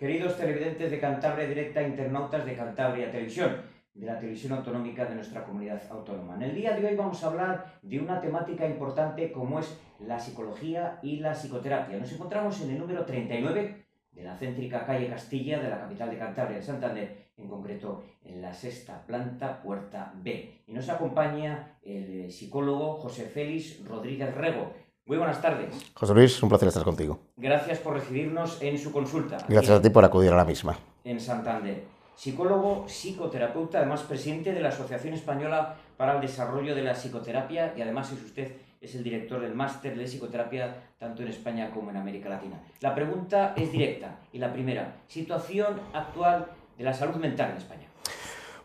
Queridos televidentes de Cantabria Directa, internautas de Cantabria Televisión, de la televisión autonómica de nuestra comunidad autónoma. En el día de hoy vamos a hablar de una temática importante como es la psicología y la psicoterapia. Nos encontramos en el número 39 de la céntrica calle Castilla de la capital de Cantabria, de Santander, en concreto en la sexta planta, puerta B. Y nos acompaña el psicólogo José Félix Rodríguez Rego, muy buenas tardes. José Luis, un placer estar contigo. Gracias por recibirnos en su consulta. Gracias a ti por acudir a la misma. En Santander. Psicólogo, psicoterapeuta, además presidente de la Asociación Española para el Desarrollo de la Psicoterapia y además es usted es el director del máster de psicoterapia tanto en España como en América Latina. La pregunta es directa y la primera, situación actual de la salud mental en España.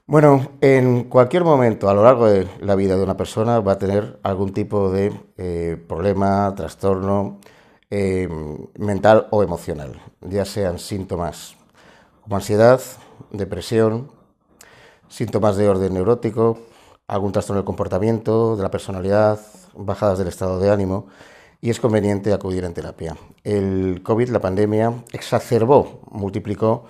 Bueno, en cualquier momento a lo largo de la vida de una persona va a tener algún tipo de eh, problema, trastorno eh, mental o emocional, ya sean síntomas como ansiedad, depresión, síntomas de orden neurótico, algún trastorno del comportamiento, de la personalidad, bajadas del estado de ánimo, y es conveniente acudir en terapia. El COVID, la pandemia, exacerbó, multiplicó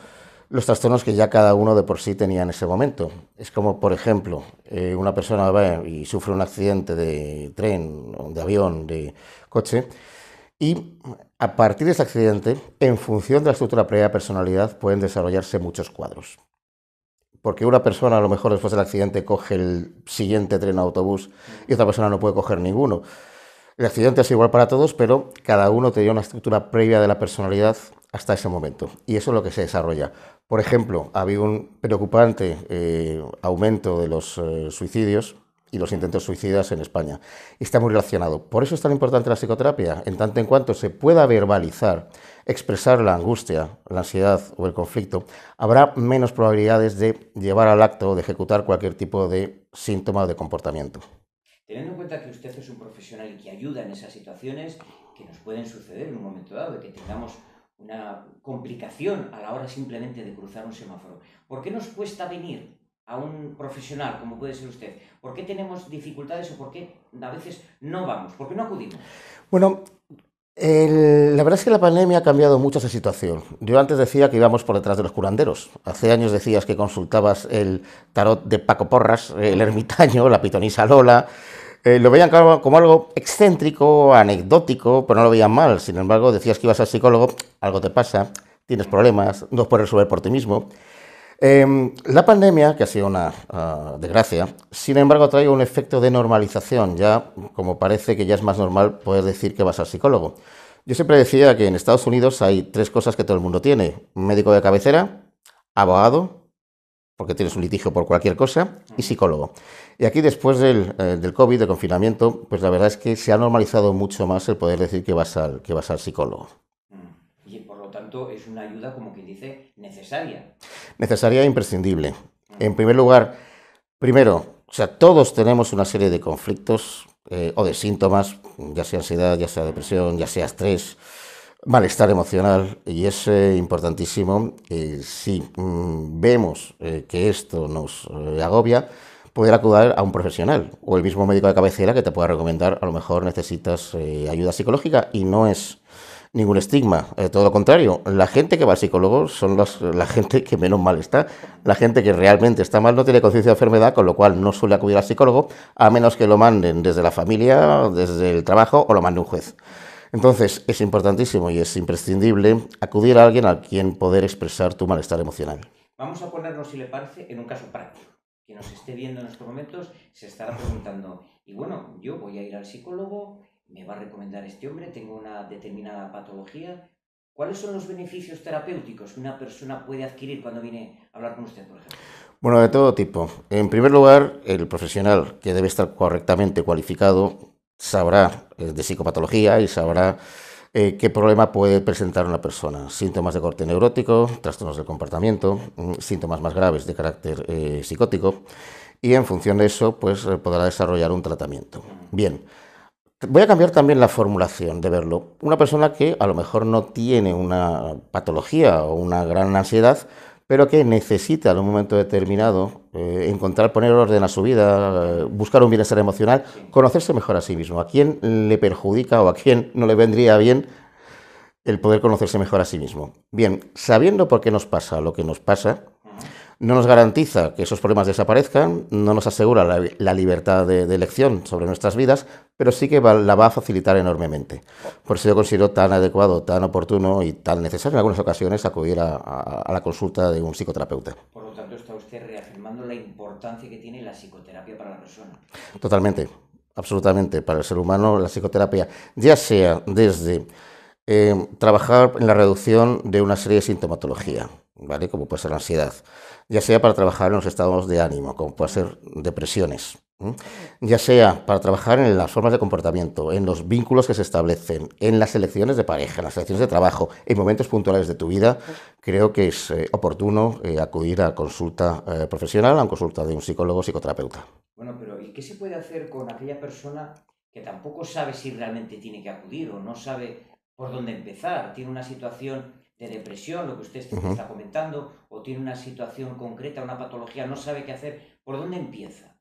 los trastornos que ya cada uno de por sí tenía en ese momento. Es como, por ejemplo, eh, una persona va y sufre un accidente de tren, de avión, de coche, y a partir de ese accidente, en función de la estructura previa de personalidad, pueden desarrollarse muchos cuadros. Porque una persona a lo mejor después del accidente coge el siguiente tren o autobús y otra persona no puede coger ninguno. El accidente es igual para todos, pero cada uno tenía una estructura previa de la personalidad hasta ese momento. Y eso es lo que se desarrolla. Por ejemplo, ha habido un preocupante eh, aumento de los eh, suicidios y los intentos suicidas en España. Y está muy relacionado. Por eso es tan importante la psicoterapia, en tanto en cuanto se pueda verbalizar, expresar la angustia, la ansiedad o el conflicto, habrá menos probabilidades de llevar al acto o de ejecutar cualquier tipo de síntoma o de comportamiento. Teniendo en cuenta que usted es un profesional y que ayuda en esas situaciones que nos pueden suceder en un momento dado, de que tengamos una complicación a la hora simplemente de cruzar un semáforo. ¿Por qué nos cuesta venir a un profesional como puede ser usted? ¿Por qué tenemos dificultades o por qué a veces no vamos? ¿Por qué no acudimos? Bueno, la verdad es que la pandemia ha cambiado mucho esa situación. Yo antes decía que íbamos por detrás de los curanderos. Hace años decías que consultabas el tarot de Paco Porras, el ermitaño, la pitonisa Lola, eh, lo veían como, algo excéntrico, anecdótico, pero no lo veían mal. Sin embargo, decías que ibas al psicólogo, algo te pasa, tienes problemas, no puedes resolver por ti mismo. Em, la pandemia, que ha sido una ah, desgracia, sin embargo, trae un efecto de normalización. Ya, como parece que ya es más normal poder decir que vas al psicólogo. Yo siempre decía que en Estados Unidos hay tres cosas que todo el mundo tiene: médico de cabecera, abogado porque tienes un litigio por cualquier cosa, y psicólogo. Y aquí después del, eh, COVID, del confinamiento, pues la verdad es que se ha normalizado mucho más el poder decir que vas al, que vas al psicólogo. Mm. Y por lo tanto es una ayuda, como que dice, necesaria. Necesaria e imprescindible. En primer lugar, primero, o sea, todos tenemos una serie de conflictos eh, o de síntomas, ya sea ansiedad, ya sea depresión, ya sea estrés, Malestar emocional, y es eh, importantísimo. si mm, vemos eh, que esto nos eh, agobia, poder acudir a un profesional o el mismo médico de cabecera que te pueda recomendar, a lo mejor necesitas ayuda psicológica y no es ningún estigma, todo lo contrario, la gente que va al psicólogo son las, la gente que menos mal está, la gente que realmente está mal no tiene conciencia de enfermedad, con lo cual no suele acudir al psicólogo, a menos que lo manden desde la familia, desde el trabajo o lo mande un juez. Entonces, es importantísimo y es imprescindible acudir a alguien a quien poder expresar tu malestar emocional. Vamos a ponernos, si le parece, en un caso práctico. Que nos esté viendo en estos momentos se estará preguntando, y bueno, yo voy a ir al psicólogo, me va a recomendar este hombre, tengo una determinada patología. ¿Cuáles son los beneficios terapéuticos que una persona puede adquirir cuando viene a hablar con usted, por ejemplo? Bueno, de todo tipo. En primer lugar, el profesional que debe estar correctamente cualificado sabrá eh, de psicopatología y sabrá eh, qué problema puede presentar una persona. Síntomas de corte neurótico, trastornos de comportamiento, mm, síntomas más graves de carácter eh, psicótico y en función de eso pues podrá desarrollar un tratamiento. Bien, voy a cambiar también la formulación de verlo. Una persona que a lo mejor no tiene una patología o una gran ansiedad, pero que necesita en un momento determinado eh, encontrar, poner orden a su vida, eh, buscar un bienestar emocional, conocerse mejor a sí mismo. ¿A quién le perjudica o a quién no le vendría bien el poder conocerse mejor a sí mismo? Bien, sabiendo por qué nos pasa lo que nos pasa, no nos garantiza que esos problemas desaparezcan, no nos asegura la, libertad de, elección sobre nuestras vidas, pero sí que la va a facilitar enormemente. Por eso yo considero tan adecuado, tan oportuno y tan necesario en algunas ocasiones acudir a, la consulta de un psicoterapeuta. Por lo tanto, está usted reafirmando la importancia que tiene la psicoterapia para la persona. Totalmente, absolutamente. Para el ser humano, la psicoterapia, ya sea desde eh, trabajar en la reducción de una serie de sintomatología, ¿vale? Como puede ser la ansiedad, ya sea para trabajar en los estados de ánimo, como puede ser depresiones, ya sea para trabajar en las formas de comportamiento, en los vínculos que se establecen, en las elecciones de pareja, en las elecciones de trabajo, en momentos puntuales de tu vida, creo que es eh, oportuno eh, acudir a consulta eh, profesional, a consulta de un psicólogo o psicoterapeuta. Bueno, pero ¿y qué se puede hacer con aquella persona que tampoco sabe si realmente tiene que acudir o no sabe por dónde empezar? Tiene una situación de depresión, lo que usted está comentando, o tiene una situación concreta, una patología, no sabe qué hacer, ¿por dónde empieza?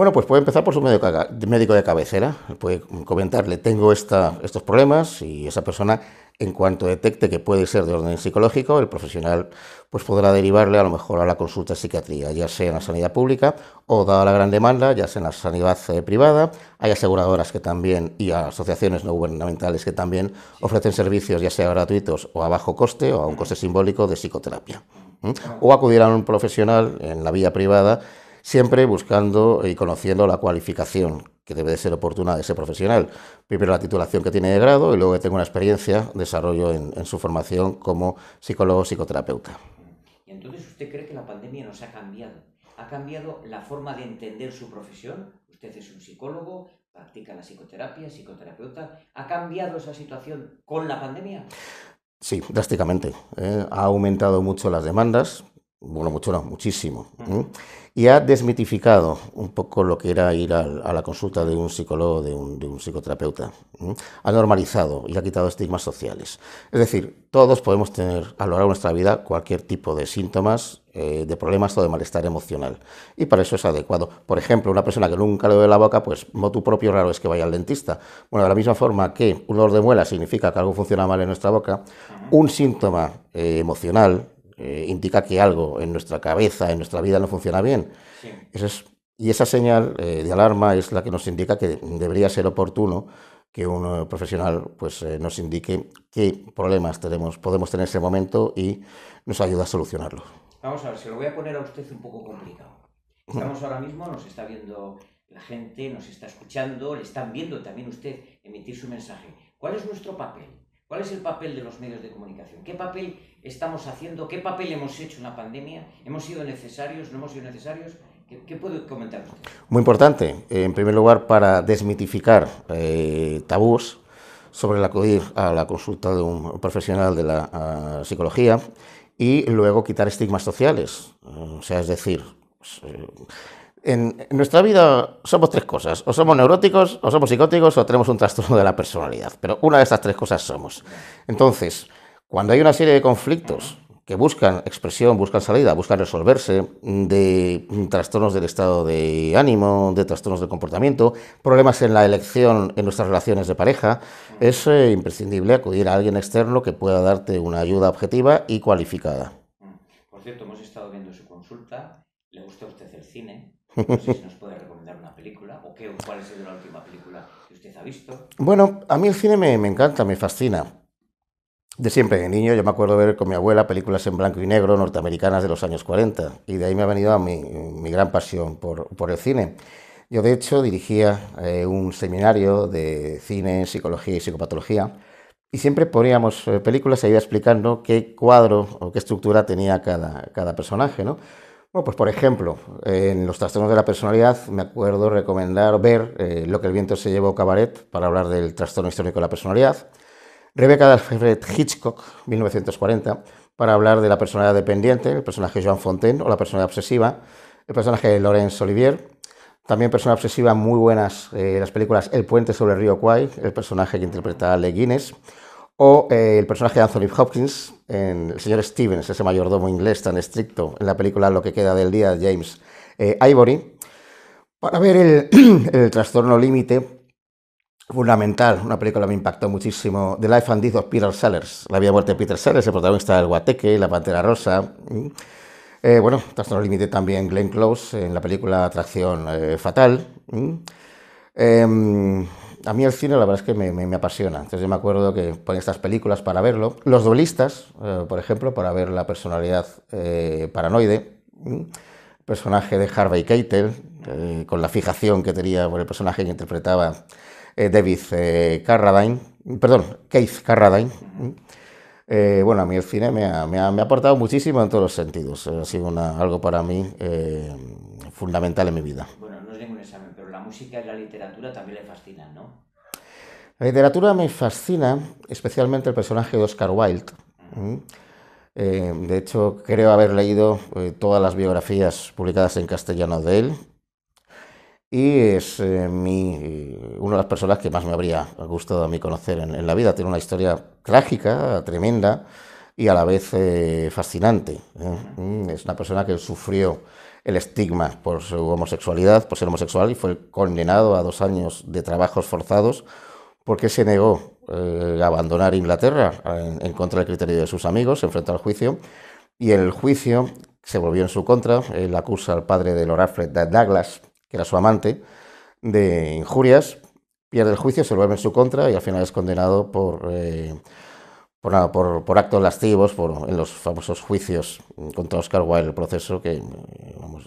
Bueno, pues puede empezar por su médico de cabecera. Puede comentarle, tengo estos problemas y esa persona, en cuanto detecte que puede ser de orden psicológico, el profesional pues podrá derivarle a lo mejor a la consulta de psiquiatría, ya sea en la sanidad pública o dada la gran demanda, ya sea en la sanidad eh, privada. Hay aseguradoras que también y asociaciones no gubernamentales que también ofrecen servicios, ya sea gratuitos o a bajo coste o a un coste simbólico de psicoterapia o acudir a un profesional en la vía privada siempre buscando y conociendo la cualificación que debe de ser oportuna de ese profesional. Primero la titulación que tiene de grado y luego que una experiencia, desarrollo en, su formación como psicólogo psicoterapeuta. ¿Y entonces usted cree que la pandemia nos ha cambiado? ¿Ha cambiado la forma de entender su profesión? Usted es un psicólogo, practica la psicoterapia, psicoterapeuta. ¿Ha cambiado esa situación con la pandemia? Sí, drásticamente. Eh, ha aumentado mucho las demandas, bueno, mucho no, muchísimo. Y ha desmitificado un poco lo que era ir a, la consulta de un psicólogo, de un, psicoterapeuta. Ha normalizado y ha quitado estigmas sociales. Es decir, todos podemos tener a lo largo de nuestra vida cualquier tipo de síntomas, eh, de problemas o de malestar emocional. Y para eso es adecuado. Por ejemplo, una persona que nunca le ve la boca, pues tu propio raro es que vaya al dentista. Bueno, de la misma forma que un dolor de muela significa que algo funciona mal en nuestra boca, un síntoma eh, emocional eh, indica que algo en nuestra cabeza, en nuestra vida no funciona bien. y esa señal eh, de alarma es la que nos indica que debería ser oportuno que un eh, profesional pues, nos indique qué problemas tenemos, podemos tener en ese momento y nos ayuda a solucionarlo. Vamos a ver, se lo voy a poner a usted un poco complicado. Estamos ahora mismo, nos está viendo la gente, nos está escuchando, le están viendo también usted emitir su mensaje. ¿Cuál es nuestro papel? ¿Cuál es el papel de los medios de comunicación? ¿Qué papel estamos haciendo? ¿Qué papel hemos hecho en la pandemia? ¿Hemos sido necesarios? ¿No hemos sido necesarios? ¿Qué, puede comentar usted? Muy importante, eh, en primer lugar, para desmitificar eh, tabús sobre el acudir a la consulta de un profesional de la psicología y luego quitar estigmas sociales. O sea, es decir, pues, eh, en, nuestra vida somos tres cosas, o somos neuróticos, o somos psicóticos, o tenemos un trastorno de la personalidad, pero una de estas tres cosas somos. Entonces, cuando hay una serie de conflictos que buscan expresión, buscan salida, buscan resolverse de trastornos del estado de ánimo, de trastornos del comportamiento, problemas en la elección en nuestras relaciones de pareja, es eh, imprescindible acudir a alguien externo que pueda darte una ayuda objetiva y cualificada. Por cierto, hemos estado viendo su consulta, le gusta a usted el cine, no sé si nos puede recomendar una película o cuál es la última película que usted ha visto. Bueno, a mí el cine me, encanta, me fascina. De siempre, de niño, yo me acuerdo de ver con mi abuela películas en blanco y negro norteamericanas de los años 40, y de ahí me ha venido a mi, mi gran pasión por, el cine. Yo, de hecho, dirigía eh, un seminario de cine, psicología y psicopatología, y siempre poníamos eh, películas y iba explicando qué cuadro o qué estructura tenía cada, cada personaje, ¿no? pues por ejemplo, en los trastornos de la personalidad me acuerdo recomendar ver eh, Lo que el viento se llevó cabaret para hablar del trastorno histórico de la personalidad, Rebecca Alfred Hitchcock, 1940, para hablar de la personalidad dependiente, el personaje de Joan Fontaine o la personalidad obsesiva, el personaje de Laurence Olivier, también persona obsesiva muy buenas en eh, las películas El puente sobre el río Kwai, el personaje que interpreta a Le Guinness, o eh, el personaje de Anthony Hopkins, en el señor Stevens, ese mayordomo inglés tan estricto en la película Lo que queda del día de James eh, Ivory, para ver el, trastorno límite fundamental. Una película que me impactó muchísimo: The Life and Death of Peter Sellers. La vida y muerte de Peter Sellers, el protagonista del Guateque, La Pantera Rosa. Eh, bueno, trastorno límite también Glenn Close en la película Atracción Fatal a mí el cine la verdad es que me, apasiona. Entonces yo me acuerdo que ponía estas películas para verlo. Los duelistas, eh, por ejemplo, para ver la personalidad eh, paranoide. personaje de Harvey Keitel, eh, con la fijación que tenía por el personaje que interpretaba David Carradine. Perdón, Keith Carradine. bueno, a mí el cine me ha, aportado muchísimo en todos los sentidos. Ha sido algo para mí fundamental en mi vida música y la literatura también le fascinan, ¿no? La literatura me fascina, especialmente el personaje de Oscar Wilde. Mm. Eh, de hecho, creo haber leído eh, todas las biografías publicadas en castellano de él. Y es eh, mi, una de las personas que más me habría gustado a mí conocer en, la vida. Tiene una historia trágica, tremenda y a la vez fascinante. Mm. Mm, es una persona que sufrió el estigma por su homosexualidad, por ser homosexual, y fue condenado a dos años de trabajos forzados porque se negó eh, a abandonar Inglaterra en, contra del criterio de sus amigos, se enfrentó al juicio, y el juicio se volvió en su contra, él acusa al padre de Lord Alfred Douglas, que era su amante, de injurias, pierde el juicio, se vuelve en su contra y al final es condenado por... Eh, por, actos lascivos, por, en los famosos juicios contra Oscar Wilde, el proceso que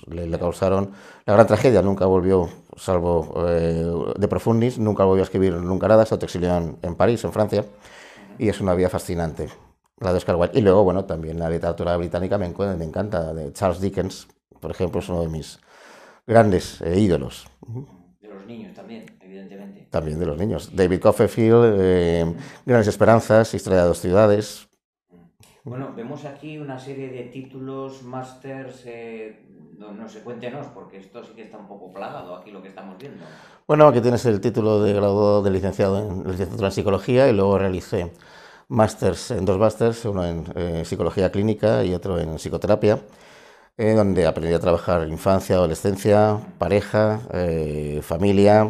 le, causaron la gran tragedia. Nunca volvió, salvo eh, de profundis, nunca volvió a escribir nunca nada, se exilió en, París, en Francia, y es una vida fascinante, la de Oscar Wilde. Y luego, bueno, también la literatura británica me, encanta, de Charles Dickens, por ejemplo, es uno de mis grandes eh, ídolos. De los niños también. También de los niños. David Coffefield, eh, Grandes Esperanzas, Historia de dos ciudades. Bueno, vemos aquí una serie de títulos, másters, eh, no, sé, cuéntenos, porque esto sí que está un poco plagado aquí lo que estamos viendo. Bueno, aquí tienes el título de graduado de licenciado en licenciatura en psicología y luego realicé másters en dos másters, uno en eh, psicología clínica y otro en psicoterapia, en eh, donde aprendí a trabajar infancia, adolescencia, pareja, familia,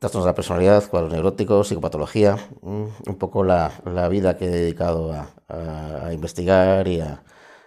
trastornos de la personalidad, cuadros neuróticos, psicopatología, mm, un poco la, la vida que he dedicado a, a, investigar y a,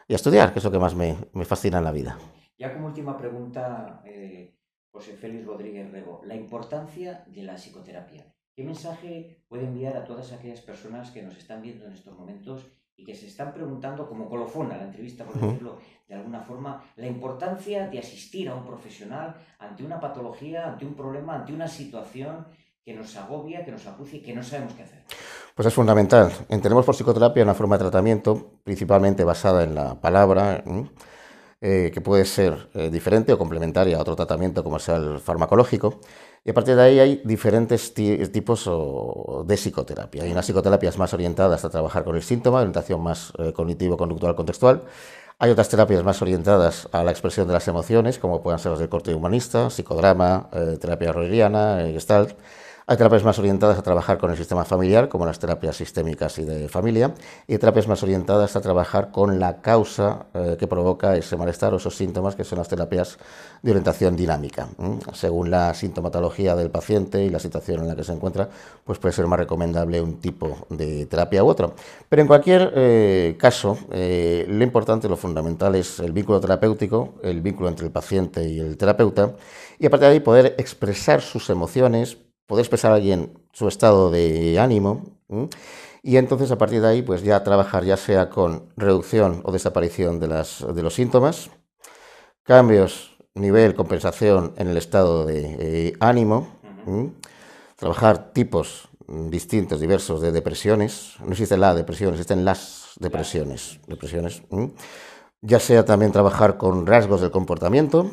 y estudiar, que es lo que más me, me fascina en la vida. Ya como última pregunta, eh, José Félix Rodríguez Rego, la importancia de la psicoterapia. ¿Qué mensaje puede enviar a todas aquellas personas que nos están viendo en estos momentos y que se están preguntando, como colofona la entrevista, por decirlo de alguna forma, la importancia de asistir a un profesional ante una patología, ante un problema, ante una situación que nos agobia, que nos acuce y que no sabemos qué hacer. Pues es fundamental. Entendemos por psicoterapia una forma de tratamiento principalmente basada en la palabra, eh, que puede ser eh, diferente o complementaria a otro tratamiento como sea el farmacológico, y a partir de ahí hay diferentes tipos de psicoterapia. Hay unas psicoterapias más orientadas a trabajar con el síntoma, orientación más eh, cognitivo-conductual contextual. Hay otras terapias más orientadas a la expresión de las emociones, como puedan ser las del corte humanista, psicodrama, eh, terapia roeriana, eh, gestalt... Hay terapias más orientadas a trabajar con el sistema familiar, como las terapias sistémicas y de familia, y terapias más orientadas a trabajar con la causa eh, que provoca ese malestar o esos síntomas, que son las terapias de orientación dinámica. Según la sintomatología del paciente y la situación en la que se encuentra, pues puede ser más recomendable un tipo de terapia u otro. Pero en cualquier eh, caso, eh, lo importante, lo fundamental es el vínculo terapéutico, el vínculo entre el paciente y el terapeuta, y a partir de ahí poder expresar sus emociones, poder expresar a alguien su estado de ánimo. Y entonces a partir de ahí, pues ya trabajar ya sea con reducción o desaparición de, las, de los síntomas, cambios, nivel, compensación en el estado de eh, ánimo, trabajar tipos distintos, diversos de depresiones. No existe la depresión, existen las depresiones. depresiones. Ya sea también trabajar con rasgos del comportamiento,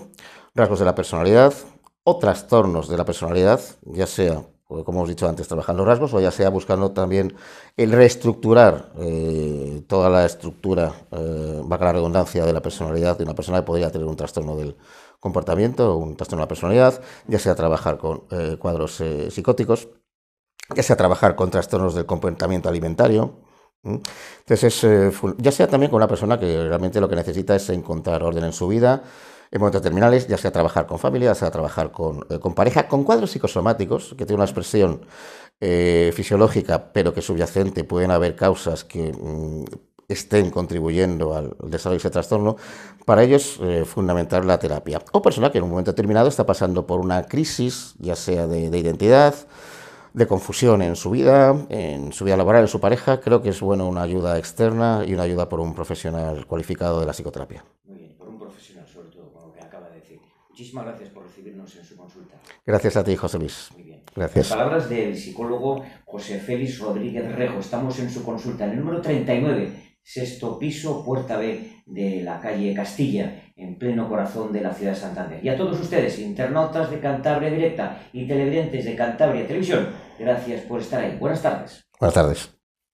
rasgos de la personalidad, o trastornos de la personalidad, ya sea, pues, como hemos dicho antes, trabajando rasgos o ya sea buscando también el reestructurar eh, toda la estructura, eh, la redundancia de la personalidad de una persona que podría tener un trastorno del comportamiento o un trastorno de la personalidad, ya sea trabajar con eh, cuadros eh, psicóticos, ya sea trabajar con trastornos del comportamiento alimentario, entonces, ya sea también con una persona que realmente lo que necesita es encontrar orden en su vida, en momentos terminales, ya sea trabajar con familia, ya sea trabajar con, eh, pareja, con cuadros psicosomáticos, que tienen una expresión eh, fisiológica, pero que subyacente pueden haber causas que mm, estén contribuyendo al desarrollo de ese trastorno, para ellos es eh, fundamental la terapia. O persona que en un momento determinado está pasando por una crisis, ya sea de, de identidad, de confusión en su vida, en su vida laboral, en su pareja, creo que es bueno una ayuda externa y una ayuda por un profesional cualificado de la psicoterapia. Muchísimas gracias por recibirnos en su consulta. Gracias a ti, José Luis. Muy bien. Gracias. Las palabras del psicólogo José Félix Rodríguez Rejo. Estamos en su consulta, en el número 39, sexto piso, puerta B de la calle Castilla, en pleno corazón de la ciudad de Santander. Y a todos ustedes, internautas de Cantabria Directa y televidentes de Cantabria Televisión, gracias por estar ahí. Buenas tardes. Buenas tardes.